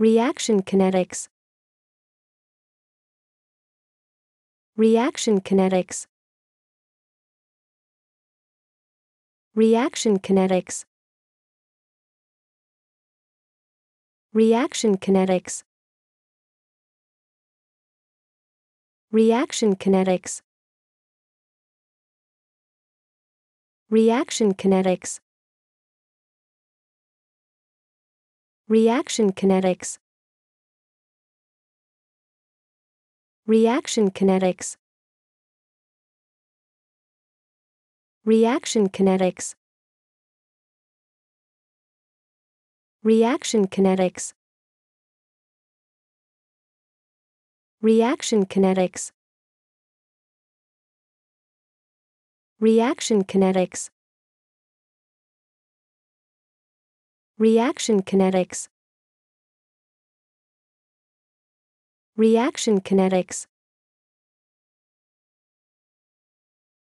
Reaction kinetics Reaction kinetics Reaction kinetics Reaction kinetics Reaction kinetics Reaction kinetics Reaction kinetics Reaction kinetics Reaction kinetics Reaction kinetics Reaction kinetics Reaction kinetics Reaction kinetics Reaction kinetics